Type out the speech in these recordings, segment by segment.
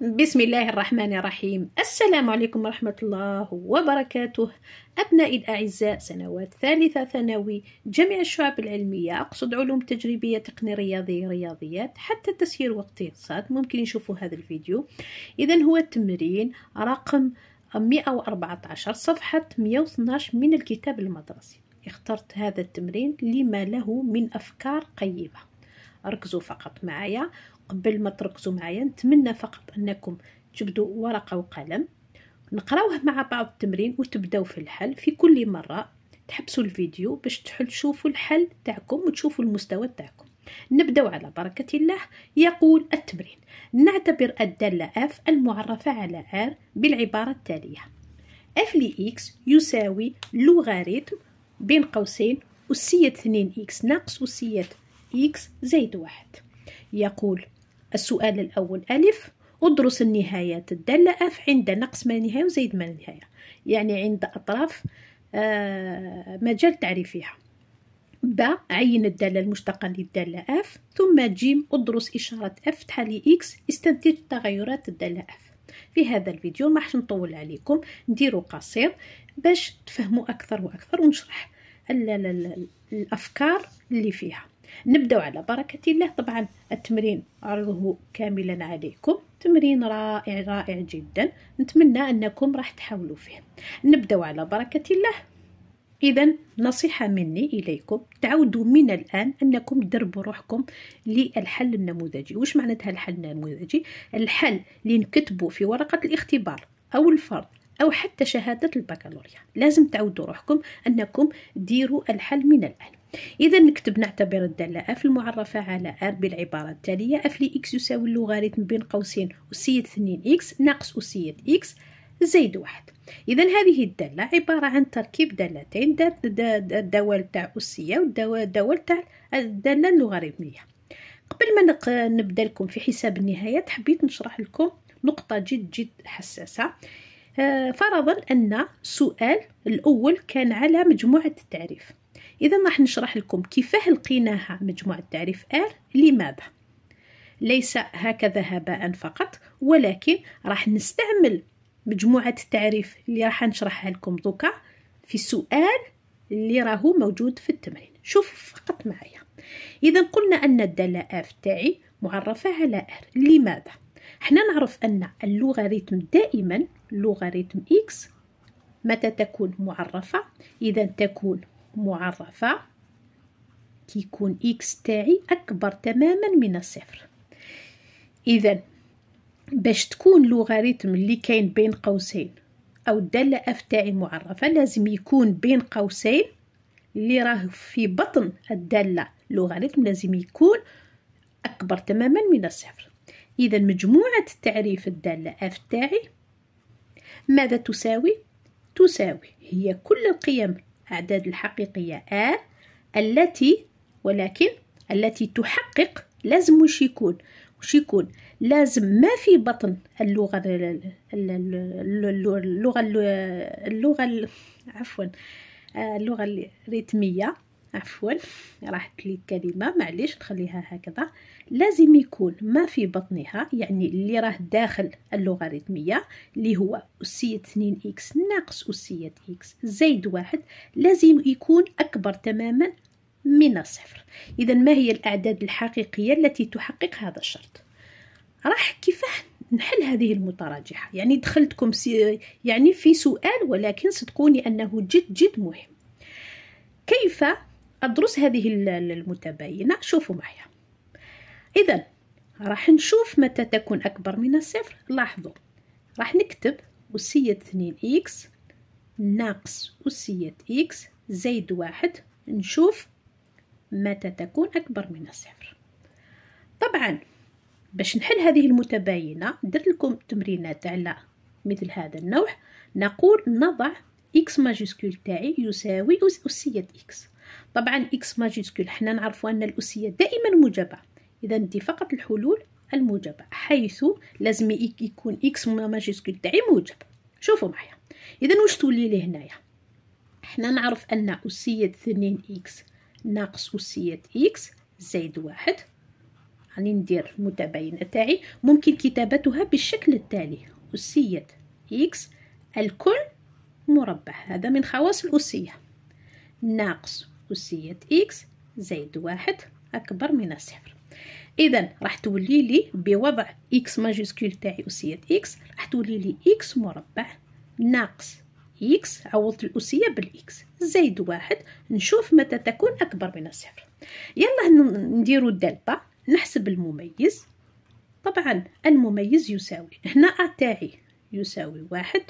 بسم الله الرحمن الرحيم السلام عليكم ورحمة الله وبركاته أبنائي الأعزاء سنوات ثالثة ثانوي جميع الشعب العلمية أقصد علوم تجريبية تقنية رياضية رياضيات حتى تسيير واقتصاد ممكن يشوفوا هذا الفيديو إذا هو التمرين رقم 114 صفحة 112 من الكتاب المدرسي اخترت هذا التمرين لما له من أفكار قيمة ركزوا فقط معايا قبل ما تركزوا معايا نتمنى فقط انكم تجبدوا ورقه وقلم نقراوه مع بعض التمرين وتبداو في الحل في كل مره تحبسوا الفيديو باش تشوفوا الحل تاعكم وتشوفوا المستوى تاعكم نبداو على بركة الله يقول التمرين نعتبر الدالة اف المعرفة على ار بالعبارة التالية لي لإكس يساوي لوغاريتم بين قوسين أسية 2 إكس ناقص أسية إكس زائد واحد يقول السؤال الأول ألف أدرس النهايات الدالة أف عند نقص ما النهاية وزيد ما النهاية يعني عند أطراف آه، مجال تعريفها ب عين الدالة المشتقة للدالة أف ثم جيم أدرس إشارة أف تحالي إكس استنتج تغيرات الدالة أف في هذا الفيديو ما حش نطول عليكم نديرو قصير باش تفهموا أكثر وأكثر ونشرح الأفكار اللي فيها نبداو على بركه الله طبعا التمرين عرضه كاملا عليكم تمرين رائع رائع جدا نتمنى انكم راح تحاولوا فيه نبداو على بركه الله اذا نصيحه مني اليكم تعودوا من الان انكم تدربوا روحكم للحل النموذجي واش معناتها الحل النموذجي الحل اللي نكتبه في ورقه الاختبار او الفرض أو حتى شهادة البكالوريا لازم تعودوا روحكم أنكم ديروا الحل من الآن إذا نكتب نعتبر الدالة أف المعرفة على ار بالعبارة التالية أف لإكس يساوي اللوغاريتم بين قوسين اسيد 2 إكس ناقص اسيد إكس زائد واحد إذا هذه الدالة عبارة عن تركيب دالتين الدوال تاع أسية والدوال تاع الدالة اللوغاريتمية قبل ما نبدا لكم في حساب النهايات حبيت نشرح لكم نقطة جد جد حساسة آه، فرضا أن السؤال الأول كان على مجموعة التعريف إذا راح نشرح لكم كيفاه لقيناها مجموعة التعريف R لماذا ليس هكذا هباء فقط ولكن راح نستعمل مجموعة التعريف اللي راح نشرحها لكم دوكا في سؤال اللي راهو موجود في التمرين شوف فقط معايا إذا قلنا أن الدالة F تاعي معرفة على R لماذا حنا نعرف أن اللوغاريتم دائما لوغاريتم إكس متى تكون معرفة إذا تكون معرفة كيكون إكس تاعي أكبر تماما من الصفر إذا باش تكون لوغاريتم اللي كاين بين قوسين أو الدالة أف تاعي معرفة لازم يكون بين قوسين اللي راه في بطن الدالة لوغاريتم لازم يكون أكبر تماما من الصفر إذا مجموعة التعريف الدالة F تاعي ماذا تساوي؟ تساوي هي كل القيم أعداد الحقيقية A التي ولكن التي تحقق لازم وش يكون وش يكون لازم ما في بطن اللغة اللغة اللغة, اللغة عفوا آه، اللغة الريتمية عفوا راحت لي الكلمه معليش نخليها هكذا لازم يكون ما في بطنها يعني اللي راه داخل اللوغاريتميه اللي هو اسيه 2 اكس ناقص اسيه اكس زائد واحد لازم يكون اكبر تماما من الصفر اذا ما هي الاعداد الحقيقيه التي تحقق هذا الشرط راح كيفاه نحل هذه المتراجحة يعني دخلتكم سي يعني في سؤال ولكن صدقوني أنه جد جد مهم كيف أدرس هذه المتباينة شوفوا معي إذا راح نشوف متى تكون أكبر من الصفر لاحظوا راح نكتب أسية 2 إكس ناقص أسية إكس زائد واحد نشوف متى تكون أكبر من الصفر طبعا باش نحل هذه المتباينة درت لكم تمرينات على مثل هذا النوع نقول نضع إكس ماجسكول تاعي يساوي أسية إكس طبعا إكس ماجيسكول حنا نعرفوا أن الأسية دائما موجبة إذا دي فقط الحلول الموجبة حيث لازم يكون إكس ماجيسكول تاعي موجب شوفوا معايا إذا واش تولي لي هنايا حنا نعرف أن أسية اثنين إكس ناقص أسية إكس زائد واحد راني يعني ندير المتباينة تاعي ممكن كتابتها بالشكل التالي أسية إكس الكل مربع هذا من خواص الأسية ناقص أسية إكس زائد واحد أكبر من الصفر إذا راح تولي لي بوضع إكس ماجيسكول تاعي أسية إكس راح تولي لي إكس مربع ناقص إكس عوضت الأسية بالإكس زائد واحد نشوف متى تكون أكبر من الصفر يلا نديرو الدالبة نحسب المميز طبعا المميز يساوي هنا أ تاعي يساوي واحد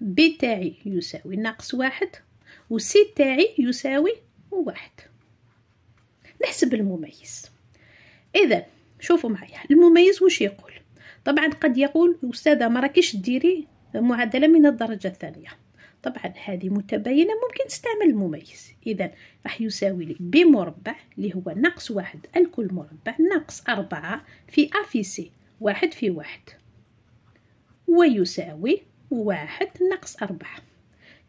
ب تاعي يساوي ناقص واحد والسي تاعي يساوي واحد نحسب المميز اذا شوفوا معايا المميز واش يقول طبعا قد يقول استاذه مراكش ديري معادله من الدرجه الثانيه طبعا هذه متباينه ممكن تستعمل المميز اذا راح يساوي لي ب مربع اللي هو ناقص واحد الكل مربع ناقص أربعة في ا في سي واحد في واحد ويساوي واحد ناقص أربعة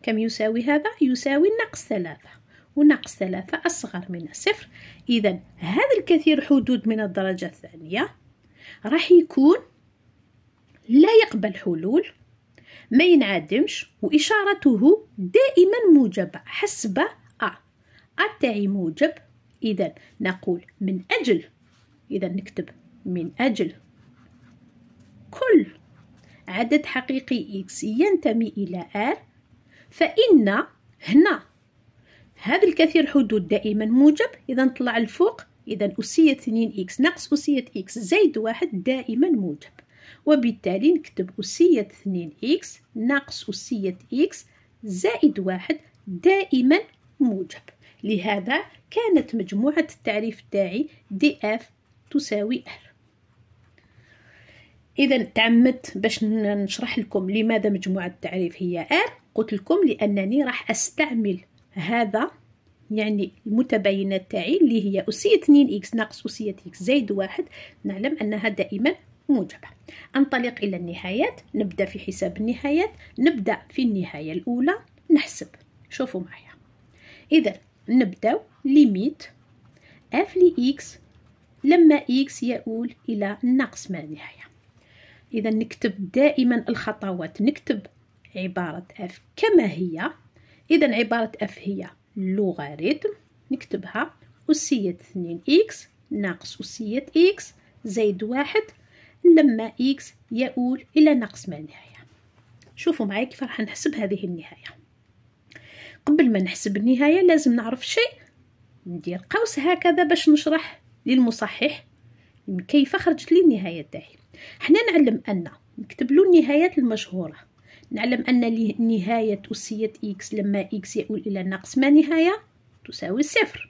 كم يساوي هذا؟ يساوي ناقص ثلاثة وناقص ثلاثة أصغر من صفر إذا هذا الكثير حدود من الدرجة الثانية راح يكون لا يقبل حلول ما ينعدمش وإشارته دائما موجبة حسب أ أ تاعي موجب إذا نقول من أجل إذا نكتب من أجل كل عدد حقيقي إكس ينتمي إلى R فإن هنا هذا الكثير الحدود دائما موجب إذا طلع الفوق إذا أسية 2x ناقص أسية إكس ناقص اسيه إكس زايد واحد دائما موجب وبالتالي نكتب أسية 2x ناقص أسية إكس ناقص اسيه إكس زايد واحد دائما موجب لهذا كانت مجموعة التعريف تاعي دي اف تساوي ال إذا تعمدت باش نشرح لكم لماذا مجموعة التعريف هي ال قلت لكم لانني راح استعمل هذا يعني المتباينات تاعي اللي هي أسية 2 إكس ناقص أسية إكس زائد واحد نعلم أنها دائما موجبة أنطلق إلى النهايات نبدأ في حساب النهايات نبدأ في النهاية الأولى نحسب شوفوا معايا إذا نبدأ ليميت اف لي إكس لما إكس يؤول إلى ناقص ما نهايه إذا نكتب دائما الخطوات نكتب عبارة F كما هي إذا عبارة F هي لوغاريتم نكتبها أسية 2x ناقص أسية x زائد واحد لما x يؤول إلى ناقص ما النهاية شوفوا معي كيف راح نحسب هذه النهاية قبل ما نحسب النهاية لازم نعرف شيء ندير قوس هكذا باش نشرح للمصحح كيف خرجت لي النهاية تاعي حنا نعلم أن نكتب له النهايات المشهورة نعلم أن نهاية أسية إكس لما إكس يؤول إلى ناقص ما نهاية تساوي صفر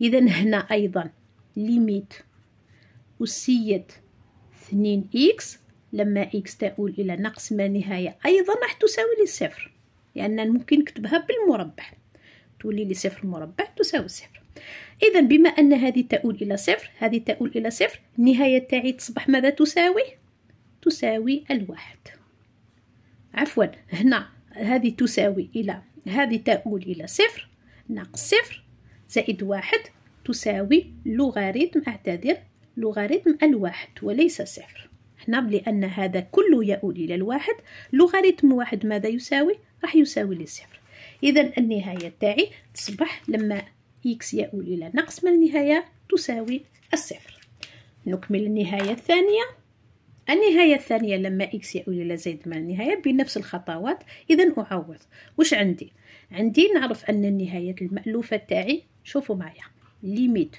إذا هنا أيضا ليميت أسية اثنين إكس لما إكس تؤول إلى ناقص ما نهاية أيضا راح تساوي لي صفر لأن ممكن نكتبها بالمربع تولي لي صفر مربع تساوي صفر إذا بما أن هذه تؤول إلى صفر هذه تؤول إلى صفر النهاية تاعي تصبح ماذا تساوي؟ تساوي الواحد عفوا هنا هذه تساوي إلى هذه تؤول إلى صفر ناقص صفر زائد واحد تساوي لوغاريتم أعتذر لوغاريتم الواحد وليس صفر هنا نعم، لأن هذا كله يؤول إلى الواحد لوغاريتم واحد ماذا يساوي؟ راح يساوي للصفر إذا النهاية تاعي تصبح لما إكس يؤول إلى ناقص من النهاية تساوي الصفر نكمل النهاية الثانية النهاية الثانية لما إكس يؤول إلى زيد مع النهاية بنفس الخطوات إذا أعوض وش عندي عندي نعرف أن النهاية المألوفة تاعي شوفوا معايا ليميت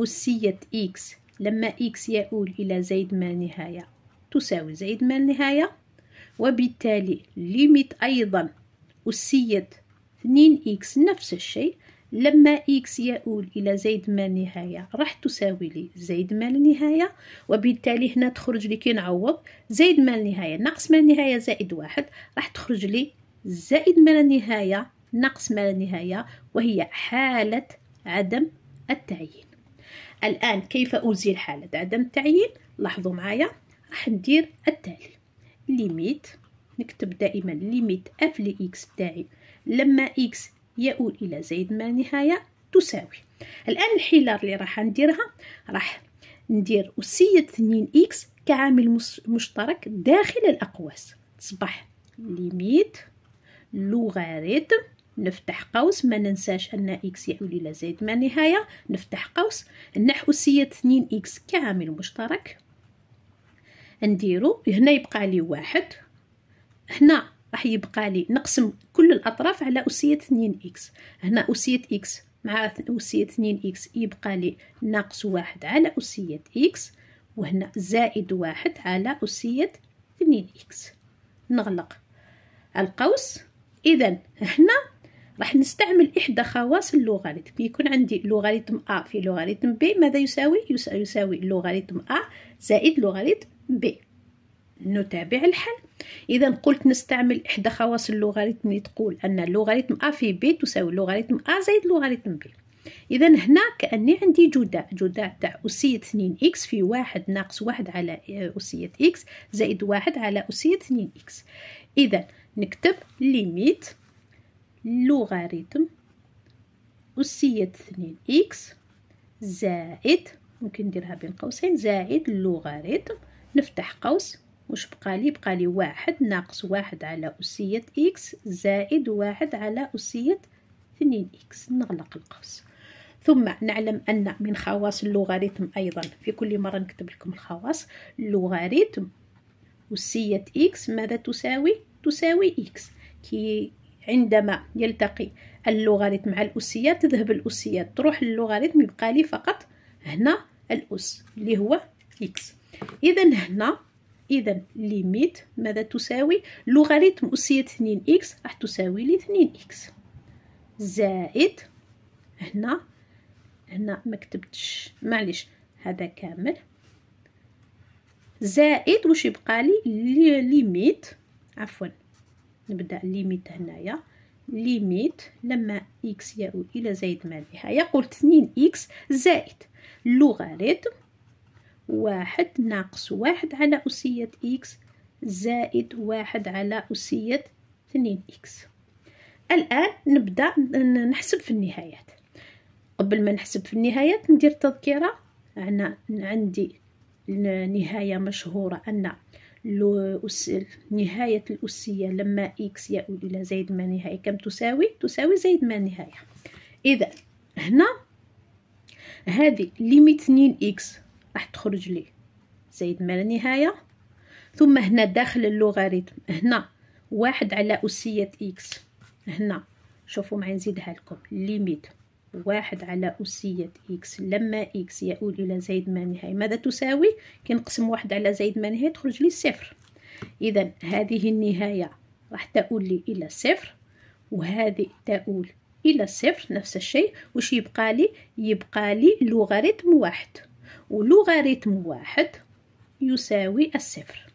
أسية إكس لما إكس يؤول إلى زيد مع النهاية تساوي زيد مع النهاية وبالتالي ليميت أيضا أسية 2 إكس نفس الشيء لما إكس يؤول إلى زائد ما النهاية راح تساوي لي زائد ما النهاية وبالتالي هنا تخرج لي كي نعوض زائد ما النهاية ناقص ما النهاية زائد واحد راح تخرج لي زائد ما النهاية ناقص ما النهاية وهي حالة عدم التعيين الآن كيف أزيل حالة عدم التعيين لاحظوا معايا راح ندير التالي ليميت نكتب دائما ليميت اف لإكس تاعي لما إكس يؤول إلى زائد ما نهاية تساوي الآن الحيلة اللي راح نديرها راح ندير أسية 2 إكس كعامل مشترك داخل الأقواس تصبح ليميت لوغاريتم نفتح قوس ما ننساش ان اكس يؤول الى زائد ما نهايه نفتح قوس نح اسيه 2 اكس كعامل مشترك نديرو هنا يبقى لي واحد هنا راح يبقى لي نقسم كل الأطراف على أسية 2 إكس هنا أسية إكس مع أسية 2 إكس يبقى لي ناقص واحد على أسية إكس وهنا زائد واحد على أسية 2 إكس نغلق القوس إذا هنا راح نستعمل إحدى خواص اللوغاريتم يكون عندي لوغاريتم ا في لوغاريتم ب ماذا يساوي؟ يساوي لوغاريتم ا زائد لوغاريتم ب نتابع الحل إذا قلت نستعمل إحدى خواص اللوغاريتم تقول أن اللوغاريتم أ في ب تساوي لوغاريتم أ زائد لوغاريتم ب إذا هنا كأني عندي جداء جداء تاع أسية 2 إكس في واحد ناقص واحد على آه، أسية إكس زائد واحد على أسية 2 إكس إذا نكتب ليميت لوغاريتم أسية 2 إكس زائد ممكن نديرها بين قوسين زائد لوغاريتم نفتح قوس واش بقالي بقالي واحد ناقص واحد على أسية إكس زائد واحد على أسية اثنين إكس نغلق القوس ثم نعلم أن من خواص اللوغاريتم أيضا في كل مرة نكتب لكم الخواص اللوغاريتم أسية إكس ماذا تساوي؟ تساوي إكس كي عندما يلتقي اللوغاريتم مع الأسيات تذهب الأسيات تروح اللوغاريتم يبقى لي فقط هنا الأس اللي هو إكس إذا هنا اذا ليميت ماذا تساوي لوغاريتم اسيه 2 اكس راح تساوي لي 2 اكس زائد هنا هنا ما كتبتش معليش هذا كامل زائد واش يبقى لي ليميت عفوا نبدا ليميت هنايا ليميت لما اكس يعود الى زائد ما نهايه قلت 2 اكس زائد لوغاريتم واحد ناقص واحد على أسية إكس زائد واحد على أسية اثنين إكس الآن نبدأ نحسب في النهايات قبل ما نحسب في النهايات ندير تذكرة أنا عندي نهاية مشهورة أن نهاية الأسية لما إكس يؤول إلى زائد ما نهاية كم تساوي؟ تساوي زائد ما نهاية إذا هنا هذه ليميت 2 إكس راح تخرج ليه زائد ما لا نهايه ثم هنا داخل اللوغاريتم هنا واحد على أسية إكس هنا شوفوا معي نزيدها لكم ليميت واحد على أسية إكس لما إكس يؤول إلى زائد ما نهاية ماذا تساوي؟ كنقسم واحد على زائد ما نهاية تخرج لي صفر إذا هذه النهاية راح تؤول لي إلى صفر وهذه تؤول إلى صفر نفس الشيء وش يبقى لي؟ يبقى لي لوغاريتم واحد ولوغاريتم واحد يساوي الصفر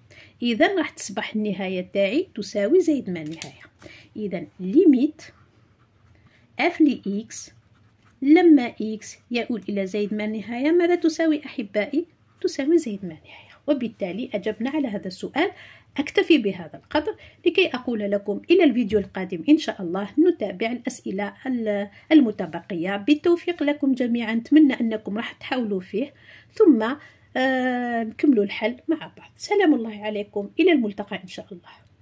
إذا راح تصبح النهاية تاعي تساوي زائد ما النهاية إذا ليميت اف لإكس لما إكس يؤول إلى زائد ما النهاية ماذا تساوي أحبائي؟ تساوي زائد ما النهاية وبالتالي أجبنا على هذا السؤال أكتفي بهذا القدر لكي أقول لكم إلى الفيديو القادم إن شاء الله نتابع الأسئلة المتبقية بالتوفيق لكم جميعا نتمنى أنكم راح تحاولوا فيه ثم آه، نكملوا الحل مع بعض سلام الله عليكم إلى الملتقى إن شاء الله